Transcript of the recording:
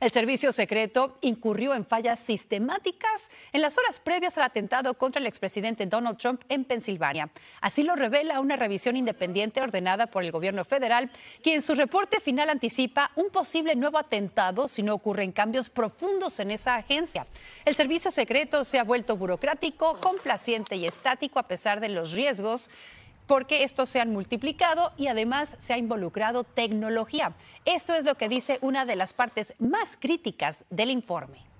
El servicio secreto incurrió en fallas sistemáticas en las horas previas al atentado contra el expresidente Donald Trump en Pensilvania. Así lo revela una revisión independiente ordenada por el gobierno federal, que en su reporte final anticipa un posible nuevo atentado si no ocurren cambios profundos en esa agencia. El servicio secreto se ha vuelto burocrático, complaciente y estático a pesar de los riesgos porque estos se han multiplicado y además se ha involucrado tecnología. Esto es lo que dice una de las partes más críticas del informe.